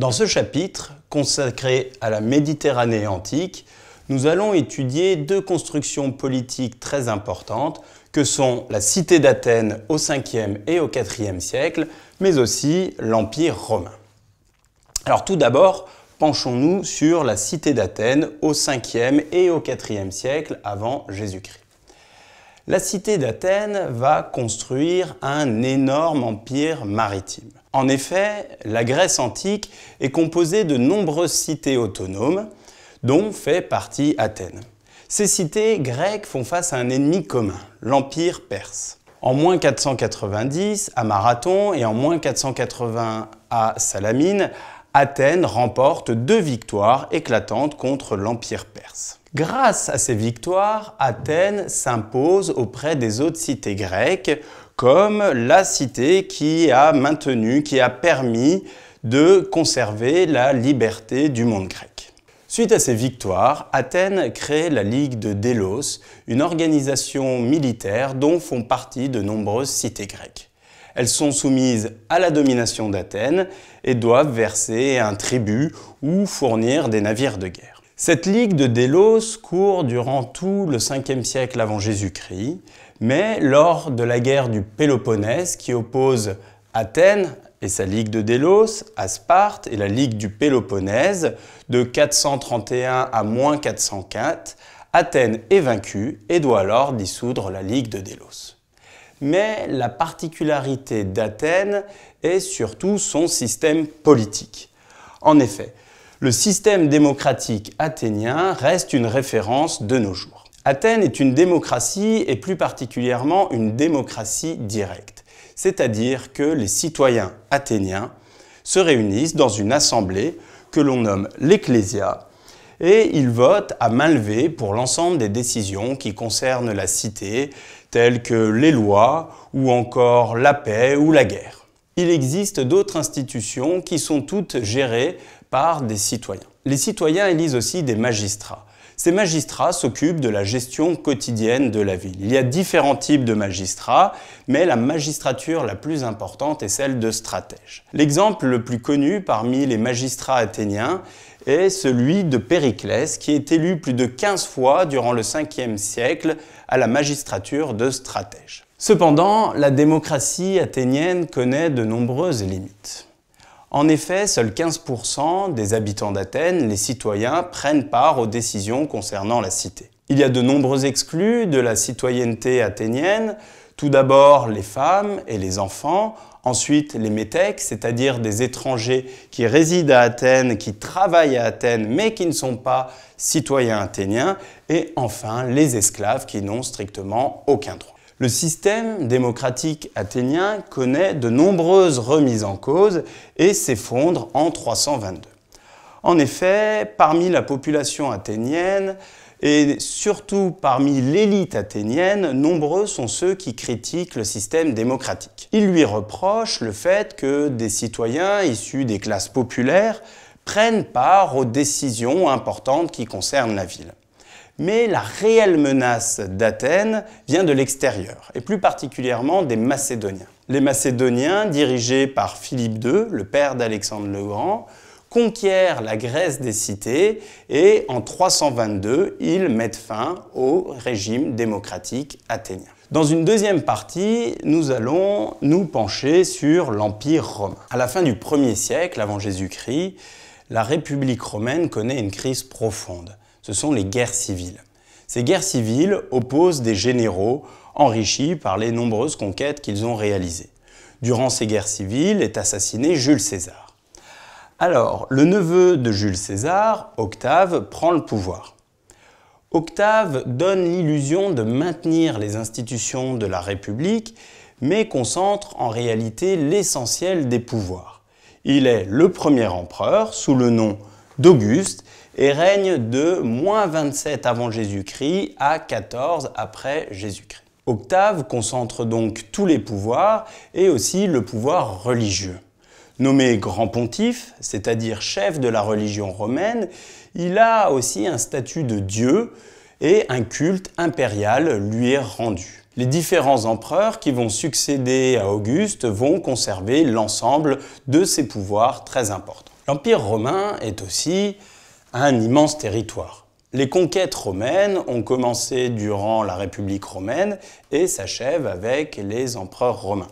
Dans ce chapitre, consacré à la Méditerranée antique, nous allons étudier deux constructions politiques très importantes que sont la cité d'Athènes au 5e et au 4e siècle, mais aussi l'Empire romain. Alors tout d'abord, penchons-nous sur la cité d'Athènes au 5e et au 4e siècle avant Jésus-Christ la cité d'Athènes va construire un énorme empire maritime. En effet, la Grèce antique est composée de nombreuses cités autonomes, dont fait partie Athènes. Ces cités grecques font face à un ennemi commun, l'Empire perse. En moins 490 à Marathon et en moins 480 à Salamine, Athènes remporte deux victoires éclatantes contre l'Empire perse. Grâce à ces victoires, Athènes s'impose auprès des autres cités grecques comme la cité qui a maintenu, qui a permis de conserver la liberté du monde grec. Suite à ces victoires, Athènes crée la Ligue de Délos, une organisation militaire dont font partie de nombreuses cités grecques. Elles sont soumises à la domination d'Athènes et doivent verser un tribut ou fournir des navires de guerre. Cette ligue de Délos court durant tout le 5e siècle avant Jésus-Christ, mais lors de la guerre du Péloponnèse qui oppose Athènes et sa ligue de Délos à Sparte et la ligue du Péloponnèse de 431 à moins 404, Athènes est vaincue et doit alors dissoudre la Ligue de Délos mais la particularité d'Athènes est surtout son système politique. En effet, le système démocratique athénien reste une référence de nos jours. Athènes est une démocratie et plus particulièrement une démocratie directe, c'est-à-dire que les citoyens athéniens se réunissent dans une assemblée que l'on nomme l'Ecclésia et ils votent à main levée pour l'ensemble des décisions qui concernent la cité, telles que les lois ou encore la paix ou la guerre. Il existe d'autres institutions qui sont toutes gérées par des citoyens. Les citoyens élisent aussi des magistrats. Ces magistrats s'occupent de la gestion quotidienne de la ville. Il y a différents types de magistrats, mais la magistrature la plus importante est celle de stratège. L'exemple le plus connu parmi les magistrats athéniens est celui de Périclès, qui est élu plus de 15 fois durant le 5e siècle à la magistrature de stratège. Cependant, la démocratie athénienne connaît de nombreuses limites. En effet, seuls 15% des habitants d'Athènes, les citoyens, prennent part aux décisions concernant la cité. Il y a de nombreux exclus de la citoyenneté athénienne, tout d'abord les femmes et les enfants, ensuite les métèques, c'est-à-dire des étrangers qui résident à Athènes, qui travaillent à Athènes, mais qui ne sont pas citoyens athéniens, et enfin les esclaves qui n'ont strictement aucun droit. Le système démocratique athénien connaît de nombreuses remises en cause et s'effondre en 322. En effet, parmi la population athénienne, et surtout parmi l'élite athénienne, nombreux sont ceux qui critiquent le système démocratique. Ils lui reprochent le fait que des citoyens issus des classes populaires prennent part aux décisions importantes qui concernent la ville mais la réelle menace d'Athènes vient de l'extérieur, et plus particulièrement des Macédoniens. Les Macédoniens, dirigés par Philippe II, le père d'Alexandre le Grand, conquièrent la Grèce des cités et en 322, ils mettent fin au régime démocratique athénien. Dans une deuxième partie, nous allons nous pencher sur l'Empire romain. À la fin du 1er siècle avant Jésus-Christ, la République romaine connaît une crise profonde ce sont les guerres civiles. Ces guerres civiles opposent des généraux enrichis par les nombreuses conquêtes qu'ils ont réalisées. Durant ces guerres civiles est assassiné Jules César. Alors, le neveu de Jules César, Octave, prend le pouvoir. Octave donne l'illusion de maintenir les institutions de la République, mais concentre en réalité l'essentiel des pouvoirs. Il est le premier empereur sous le nom d'Auguste et règne de moins 27 avant Jésus-Christ à 14 après Jésus-Christ. Octave concentre donc tous les pouvoirs et aussi le pouvoir religieux. Nommé grand pontife, c'est-à-dire chef de la religion romaine, il a aussi un statut de dieu et un culte impérial lui est rendu. Les différents empereurs qui vont succéder à Auguste vont conserver l'ensemble de ces pouvoirs très importants. L'Empire romain est aussi un immense territoire. Les conquêtes romaines ont commencé durant la République romaine et s'achèvent avec les empereurs romains.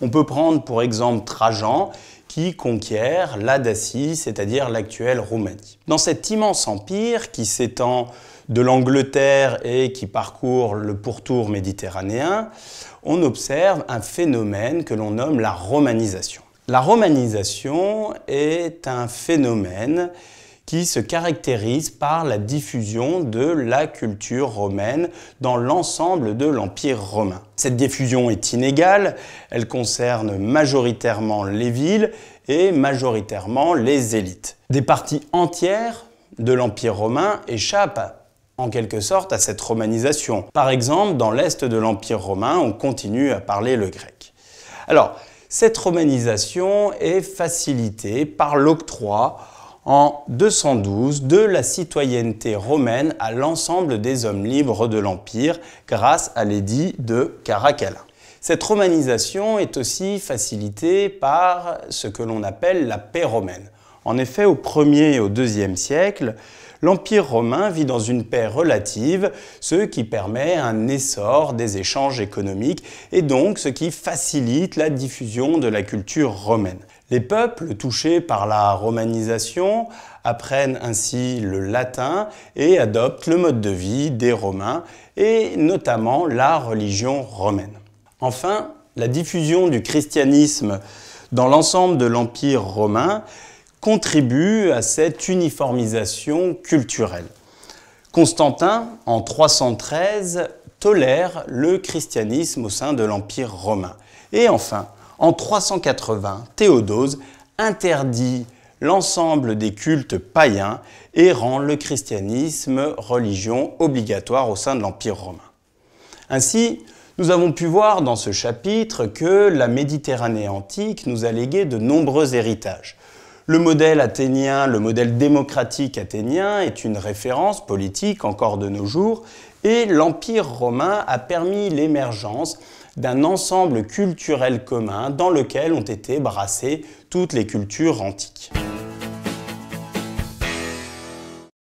On peut prendre pour exemple Trajan qui conquiert la c'est-à-dire l'actuelle Roumanie. Dans cet immense empire qui s'étend de l'Angleterre et qui parcourt le pourtour méditerranéen, on observe un phénomène que l'on nomme la romanisation. La romanisation est un phénomène qui se caractérise par la diffusion de la culture romaine dans l'ensemble de l'Empire romain. Cette diffusion est inégale, elle concerne majoritairement les villes et majoritairement les élites. Des parties entières de l'Empire romain échappent en quelque sorte à cette romanisation. Par exemple, dans l'Est de l'Empire romain, on continue à parler le grec. Alors, cette romanisation est facilitée par l'octroi en 212 de la citoyenneté romaine à l'ensemble des hommes libres de l'Empire grâce à l'édit de Caracalla. Cette romanisation est aussi facilitée par ce que l'on appelle la paix romaine. En effet, au 1er et au 2e siècle, l'Empire romain vit dans une paix relative, ce qui permet un essor des échanges économiques et donc ce qui facilite la diffusion de la culture romaine. Les peuples touchés par la romanisation apprennent ainsi le latin et adoptent le mode de vie des Romains et notamment la religion romaine. Enfin, la diffusion du christianisme dans l'ensemble de l'Empire romain contribue à cette uniformisation culturelle. Constantin, en 313, tolère le christianisme au sein de l'Empire romain. Et enfin, en 380, Théodose interdit l'ensemble des cultes païens et rend le christianisme religion obligatoire au sein de l'Empire romain. Ainsi, nous avons pu voir dans ce chapitre que la Méditerranée antique nous a légué de nombreux héritages. Le modèle athénien, le modèle démocratique athénien est une référence politique encore de nos jours et l'Empire romain a permis l'émergence d'un ensemble culturel commun dans lequel ont été brassées toutes les cultures antiques.